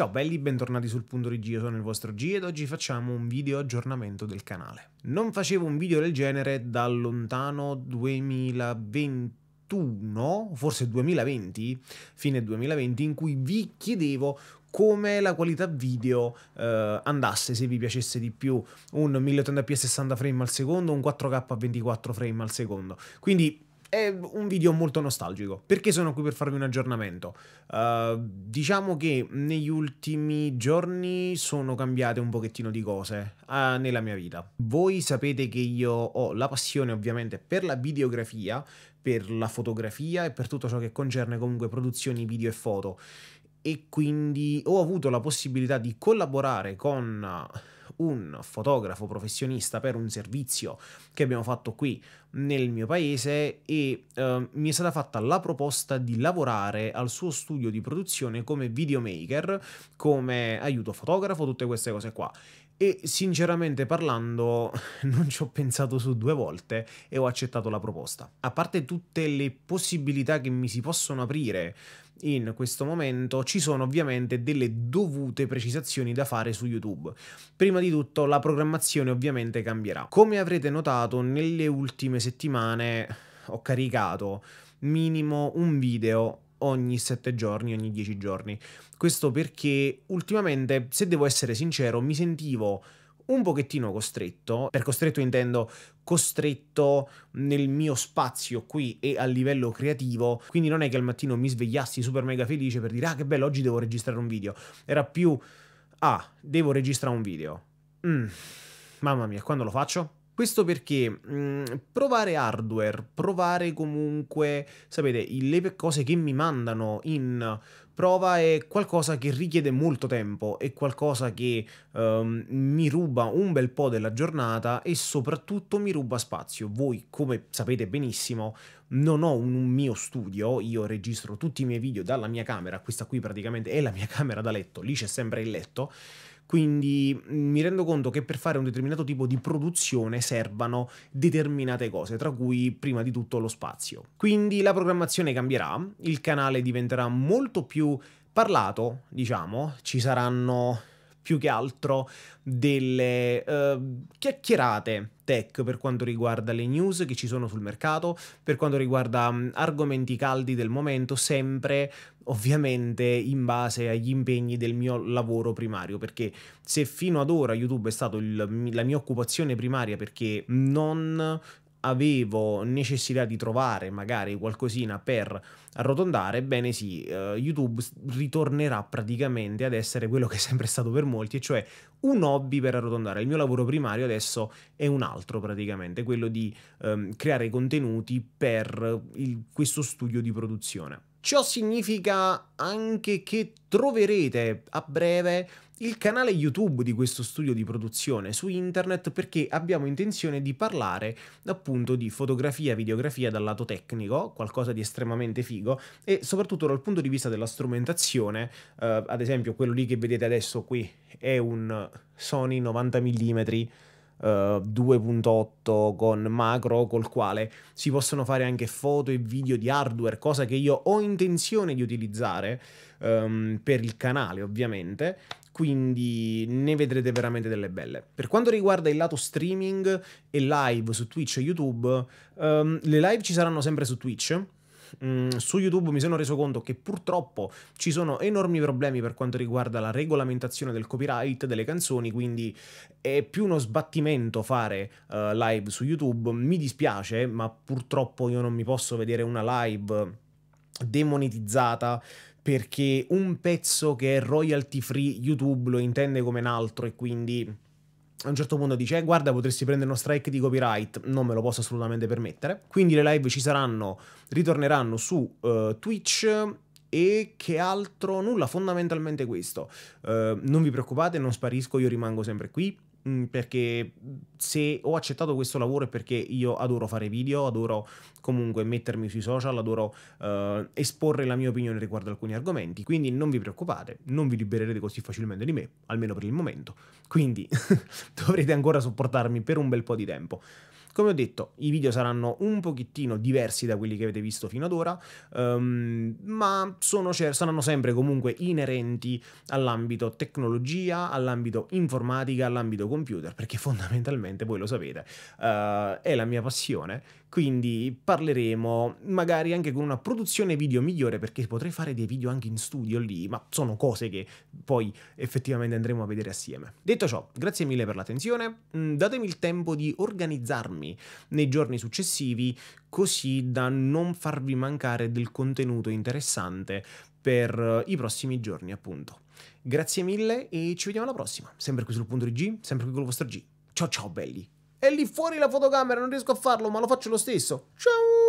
Ciao belli, bentornati sul punto di giro, sono il vostro G ed oggi facciamo un video aggiornamento del canale. Non facevo un video del genere da lontano 2021, forse 2020, fine 2020, in cui vi chiedevo come la qualità video eh, andasse, se vi piacesse di più un 1080p a 60 frame al secondo, un 4K a 24 frame al secondo. Quindi è un video molto nostalgico. Perché sono qui per farvi un aggiornamento? Uh, diciamo che negli ultimi giorni sono cambiate un pochettino di cose uh, nella mia vita. Voi sapete che io ho la passione ovviamente per la videografia, per la fotografia e per tutto ciò che concerne comunque produzioni video e foto. E quindi ho avuto la possibilità di collaborare con un fotografo professionista per un servizio che abbiamo fatto qui nel mio paese e eh, mi è stata fatta la proposta di lavorare al suo studio di produzione come videomaker, come aiuto fotografo, tutte queste cose qua e sinceramente parlando non ci ho pensato su due volte e ho accettato la proposta. A parte tutte le possibilità che mi si possono aprire in questo momento, ci sono ovviamente delle dovute precisazioni da fare su YouTube. Prima di tutto la programmazione ovviamente cambierà. Come avrete notato nelle ultime settimane ho caricato minimo un video ogni 7 giorni, ogni 10 giorni. Questo perché ultimamente, se devo essere sincero, mi sentivo un pochettino costretto, per costretto intendo costretto nel mio spazio qui e a livello creativo, quindi non è che al mattino mi svegliassi super mega felice per dire ah che bello oggi devo registrare un video, era più ah devo registrare un video, mm, mamma mia quando lo faccio? Questo perché mh, mhmm, provare hardware, provare comunque, sapete, le cose che mi mandano in prova è qualcosa che richiede molto tempo, è qualcosa che um, mi ruba un bel po' della giornata e soprattutto mi ruba spazio. Voi, come sapete benissimo, non ho un, un mio studio, io registro tutti i miei video dalla mia camera, questa qui praticamente è la mia camera da letto, lì c'è sempre il letto quindi mm, mi rendo conto che per fare un determinato tipo di produzione servano determinate cose, tra cui prima di tutto lo spazio. Quindi la programmazione cambierà, il canale diventerà molto più parlato, diciamo, ci saranno più che altro delle uh, chiacchierate tech per quanto riguarda le news che ci sono sul mercato, per quanto riguarda argomenti caldi del momento, sempre ovviamente in base agli impegni del mio lavoro primario, perché se fino ad ora YouTube è stata la mia occupazione primaria perché non avevo necessità di trovare magari qualcosina per arrotondare, ebbene sì, uh, YouTube ritornerà praticamente ad essere quello che è sempre stato per molti, e cioè un hobby per arrotondare. Il mio lavoro primario adesso è un altro praticamente, quello di um, creare contenuti per il, questo studio di produzione. Ciò significa anche che troverete a breve il canale YouTube di questo studio di produzione su internet perché abbiamo intenzione di parlare appunto di fotografia, videografia dal lato tecnico, qualcosa di estremamente figo e soprattutto dal punto di vista della strumentazione, eh, ad esempio quello lì che vedete adesso qui è un Sony 90 mm uh, 2.8 con macro col quale si possono fare anche foto e video di hardware, cosa che io ho intenzione di utilizzare um, per il canale ovviamente, quindi ne vedrete veramente delle belle. Per quanto riguarda il lato streaming e live su Twitch e YouTube, um, le live ci saranno sempre su Twitch mh, mm, su YouTube mi sono reso conto che purtroppo ci sono enormi problemi per quanto riguarda la regolamentazione del copyright delle canzoni, quindi è più uno sbattimento fare uh, live su YouTube. Mi dispiace, ma purtroppo io non mi posso vedere una live demonetizzata perché un pezzo che è royalty free YouTube lo intende come un altro e quindi a un certo punto dice eh, guarda potresti prendere uno strike di copyright, non me lo posso assolutamente permettere. Quindi le live ci saranno, ritorneranno su uh, Twitch e che altro? Nulla, fondamentalmente questo. Uh, non vi preoccupate, non sparisco, io rimango sempre qui. Mm, perché se ho accettato questo lavoro è perché io adoro fare video, adoro comunque mettermi sui social, adoro eh, esporre la mia opinione riguardo alcuni argomenti, quindi non vi preoccupate, non vi libererete così facilmente di me, almeno per il momento, quindi dovrete ancora sopportarmi per un bel po' di tempo. Come ho detto, i video saranno un pochettino diversi da quelli che avete visto fino ad ora, um, ma sono, cioè, saranno sempre comunque inerenti all'ambito tecnologia, all'ambito informatica, all'ambito computer, perché fondamentalmente, voi lo sapete, uh, è la mia passione quindi parleremo magari anche con una produzione video migliore perché potrei fare dei video anche in studio lì, ma sono cose che poi effettivamente andremo a vedere assieme. Detto ciò, grazie mille per l'attenzione, mm, datemi il tempo di organizzarmi nei giorni successivi così da non farvi mancare del contenuto interessante per eh, i prossimi giorni appunto. Grazie mille e ci vediamo alla prossima, sempre qui sul punto di G, sempre qui con il vostro G. Ciao ciao belli! È lì fuori la fotocamera, non riesco a farlo, ma lo faccio lo stesso. Ciao!